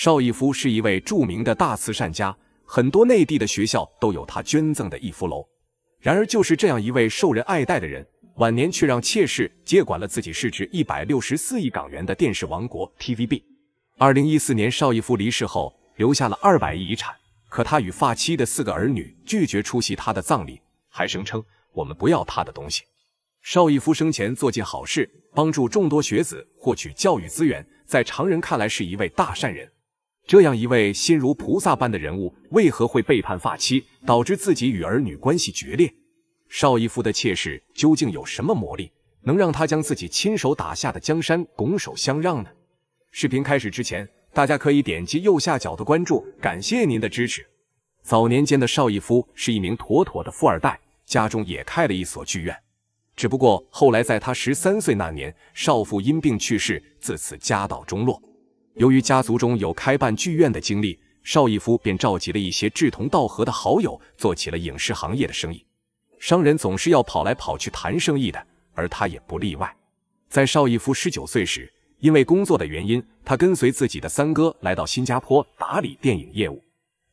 邵逸夫是一位著名的大慈善家，很多内地的学校都有他捐赠的逸夫楼。然而，就是这样一位受人爱戴的人，晚年却让妾室接管了自己市值一百六十四亿港元的电视王国 TVB。二零一四年，邵逸夫离世后，留下了二百亿遗产，可他与发妻的四个儿女拒绝出席他的葬礼，还声称“我们不要他的东西”。邵逸夫生前做尽好事，帮助众多学子获取教育资源，在常人看来是一位大善人。这样一位心如菩萨般的人物，为何会背叛发妻，导致自己与儿女关系决裂？邵逸夫的妾室究竟有什么魔力，能让他将自己亲手打下的江山拱手相让呢？视频开始之前，大家可以点击右下角的关注，感谢您的支持。早年间的邵逸夫是一名妥妥的富二代，家中也开了一所剧院。只不过后来在他十三岁那年，少父因病去世，自此家道中落。由于家族中有开办剧院的经历，邵逸夫便召集了一些志同道合的好友，做起了影视行业的生意。商人总是要跑来跑去谈生意的，而他也不例外。在邵逸夫十九岁时，因为工作的原因，他跟随自己的三哥来到新加坡打理电影业务。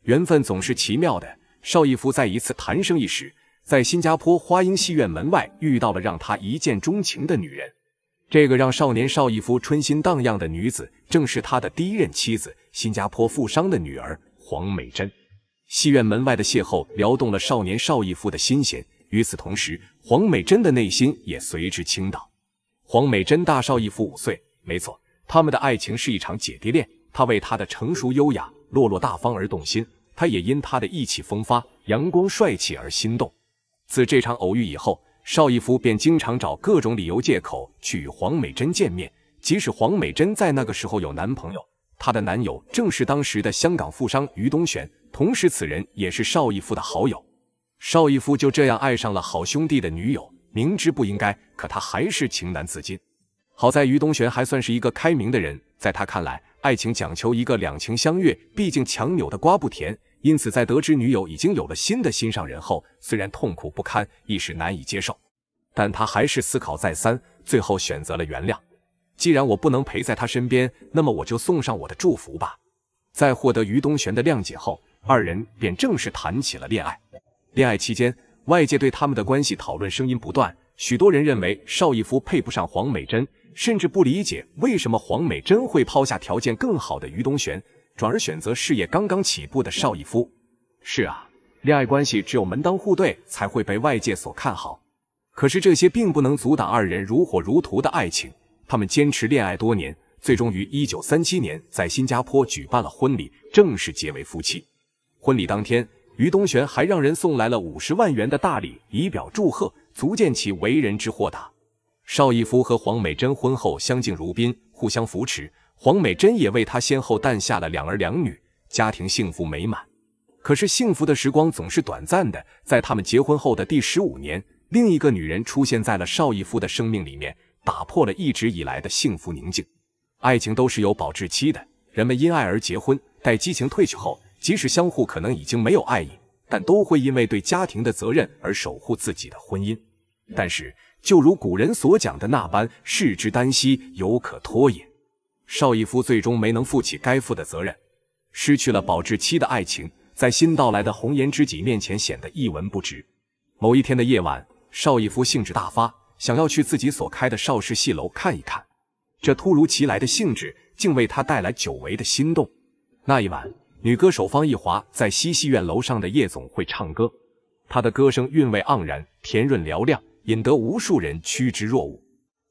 缘分总是奇妙的，邵逸夫在一次谈生意时，在新加坡花音戏院门外遇到了让他一见钟情的女人。这个让少年邵逸夫春心荡漾的女子，正是他的第一任妻子，新加坡富商的女儿黄美珍。戏院门外的邂逅撩动了少年邵逸夫的心弦，与此同时，黄美珍的内心也随之倾倒。黄美珍大邵逸夫五岁，没错，他们的爱情是一场姐弟恋。他为她的成熟、优雅、落落大方而动心，他也因她的意气风发、阳光帅气而心动。自这场偶遇以后。邵逸夫便经常找各种理由借口去与黄美珍见面，即使黄美珍在那个时候有男朋友，她的男友正是当时的香港富商于东玄，同时此人也是邵逸夫的好友。邵逸夫就这样爱上了好兄弟的女友，明知不应该，可他还是情难自禁。好在于东玄还算是一个开明的人，在他看来，爱情讲求一个两情相悦，毕竟强扭的瓜不甜。因此，在得知女友已经有了新的心上人后，虽然痛苦不堪，一时难以接受，但他还是思考再三，最后选择了原谅。既然我不能陪在她身边，那么我就送上我的祝福吧。在获得于东玄的谅解后，二人便正式谈起了恋爱。恋爱期间，外界对他们的关系讨论声音不断，许多人认为邵逸夫配不上黄美珍，甚至不理解为什么黄美珍会抛下条件更好的于东玄。转而选择事业刚刚起步的邵逸夫。是啊，恋爱关系只有门当户对才会被外界所看好。可是这些并不能阻挡二人如火如荼的爱情。他们坚持恋爱多年，最终于1937年在新加坡举办了婚礼，正式结为夫妻。婚礼当天，于东玄还让人送来了五十万元的大礼以表祝贺，足见其为人之豁达。邵逸夫和黄美珍婚后相敬如宾，互相扶持。黄美珍也为他先后诞下了两儿两女，家庭幸福美满。可是幸福的时光总是短暂的，在他们结婚后的第十五年，另一个女人出现在了邵逸夫的生命里面，打破了一直以来的幸福宁静。爱情都是有保质期的，人们因爱而结婚，待激情褪去后，即使相互可能已经没有爱意，但都会因为对家庭的责任而守护自己的婚姻。但是，就如古人所讲的那般：“世之耽兮，犹可脱也。”邵逸夫最终没能负起该负的责任，失去了保质期的爱情，在新到来的红颜知己面前显得一文不值。某一天的夜晚，邵逸夫兴致大发，想要去自己所开的邵氏戏楼看一看。这突如其来的兴致，竟为他带来久违的心动。那一晚，女歌手方逸华在西戏院楼上的夜总会唱歌，她的歌声韵味盎然，甜润嘹亮，引得无数人趋之若鹜。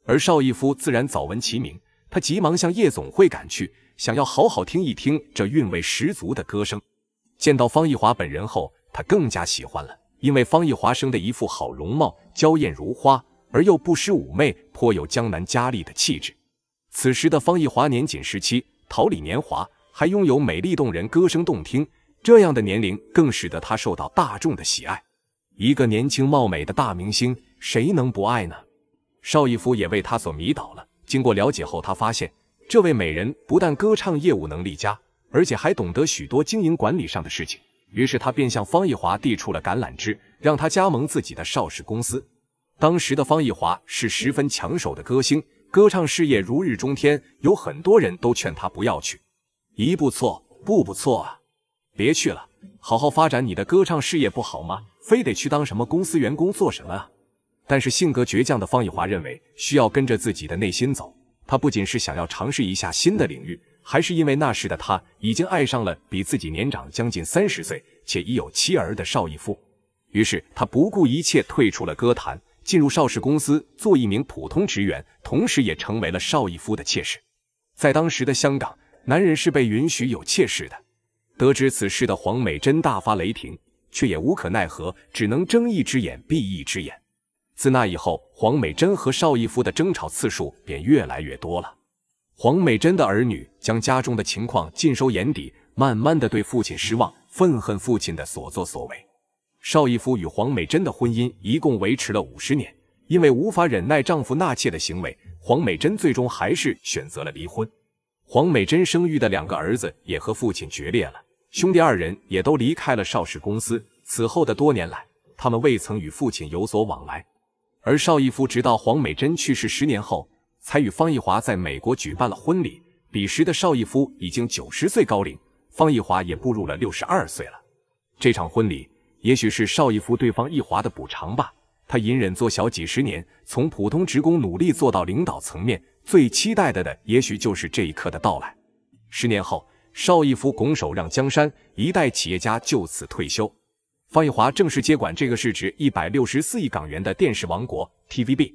而邵逸夫自然早闻其名。他急忙向夜总会赶去，想要好好听一听这韵味十足的歌声。见到方逸华本人后，他更加喜欢了，因为方逸华生的一副好容貌，娇艳如花而又不失妩媚，颇有江南佳丽的气质。此时的方逸华年仅十七，桃李年华，还拥有美丽动人歌声动听，这样的年龄更使得他受到大众的喜爱。一个年轻貌美的大明星，谁能不爱呢？邵逸夫也为他所迷倒了。经过了解后，他发现这位美人不但歌唱业务能力佳，而且还懂得许多经营管理上的事情。于是他便向方逸华递出了橄榄枝，让他加盟自己的邵氏公司。当时的方逸华是十分抢手的歌星，歌唱事业如日中天，有很多人都劝他不要去。一步错，步步错啊！别去了，好好发展你的歌唱事业不好吗？非得去当什么公司员工做什么啊？但是性格倔强的方逸华认为需要跟着自己的内心走。他不仅是想要尝试一下新的领域，还是因为那时的他已经爱上了比自己年长将近三十岁且已有妻儿的邵逸夫。于是他不顾一切退出了歌坛，进入邵氏公司做一名普通职员，同时也成为了邵逸夫的妾室。在当时的香港，男人是被允许有妾室的。得知此事的黄美珍大发雷霆，却也无可奈何，只能睁一只眼闭一只眼。自那以后，黄美珍和邵逸夫的争吵次数便越来越多了。黄美珍的儿女将家中的情况尽收眼底，慢慢的对父亲失望，愤恨父亲的所作所为。邵逸夫与黄美珍的婚姻一共维持了五十年，因为无法忍耐丈夫纳妾的行为，黄美珍最终还是选择了离婚。黄美珍生育的两个儿子也和父亲决裂了，兄弟二人也都离开了邵氏公司。此后的多年来，他们未曾与父亲有所往来。而邵逸夫直到黄美珍去世十年后，才与方逸华在美国举办了婚礼。彼时的邵逸夫已经九十岁高龄，方逸华也步入了六十二岁了。这场婚礼，也许是邵逸夫对方逸华的补偿吧。他隐忍做小几十年，从普通职工努力做到领导层面，最期待的的，也许就是这一刻的到来。十年后，邵逸夫拱手让江山，一代企业家就此退休。方逸华正式接管这个市值一百六十四亿港元的电视王国 TVB。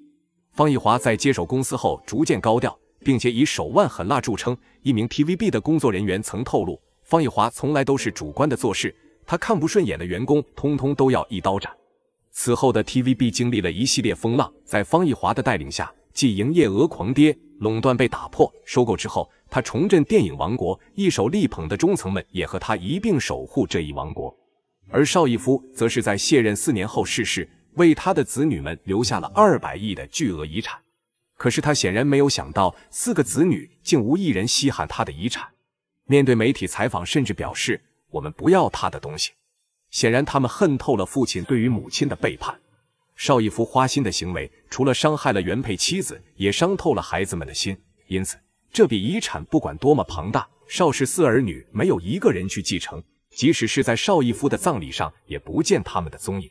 方逸华在接手公司后逐渐高调，并且以手腕狠辣著称。一名 TVB 的工作人员曾透露，方逸华从来都是主观的做事，他看不顺眼的员工通通都要一刀斩。此后的 TVB 经历了一系列风浪，在方逸华的带领下，继营业额狂跌，垄断被打破。收购之后，他重振电影王国，一手力捧的中层们也和他一并守护这一王国。而邵逸夫则是在卸任四年后逝世，为他的子女们留下了二百亿的巨额遗产。可是他显然没有想到，四个子女竟无一人稀罕他的遗产。面对媒体采访，甚至表示：“我们不要他的东西。”显然，他们恨透了父亲对于母亲的背叛。邵逸夫花心的行为，除了伤害了原配妻子，也伤透了孩子们的心。因此，这笔遗产不管多么庞大，邵氏四儿女没有一个人去继承。即使是在邵逸夫的葬礼上，也不见他们的踪影。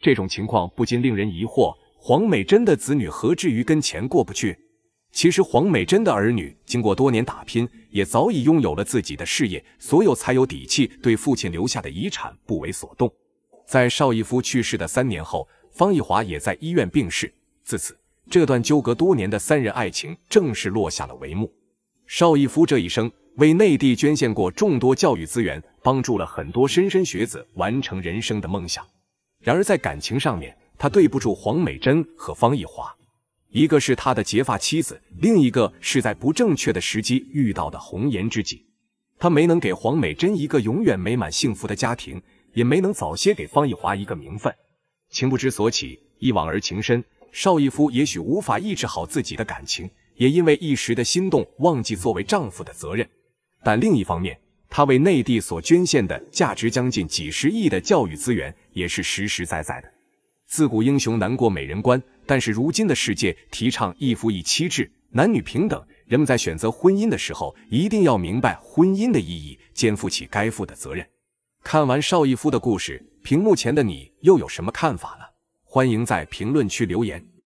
这种情况不禁令人疑惑：黄美珍的子女何至于跟钱过不去？其实，黄美珍的儿女经过多年打拼，也早已拥有了自己的事业，所以才有底气对父亲留下的遗产不为所动。在邵逸夫去世的三年后，方逸华也在医院病逝。自此，这段纠葛多年的三人爱情正式落下了帷幕。邵逸夫这一生。为内地捐献过众多教育资源，帮助了很多莘莘学子完成人生的梦想。然而在感情上面，他对不住黄美珍和方逸华，一个是他的结发妻子，另一个是在不正确的时机遇到的红颜知己。他没能给黄美珍一个永远美满幸福的家庭，也没能早些给方逸华一个名分。情不知所起，一往而情深。邵逸夫也许无法抑制好自己的感情，也因为一时的心动，忘记作为丈夫的责任。但另一方面，他为内地所捐献的价值将近几十亿的教育资源也是实实在在的。自古英雄难过美人关，但是如今的世界提倡一夫一妻制，男女平等，人们在选择婚姻的时候一定要明白婚姻的意义，肩负起该负的责任。看完邵逸夫的故事，屏幕前的你又有什么看法呢？欢迎在评论区留言。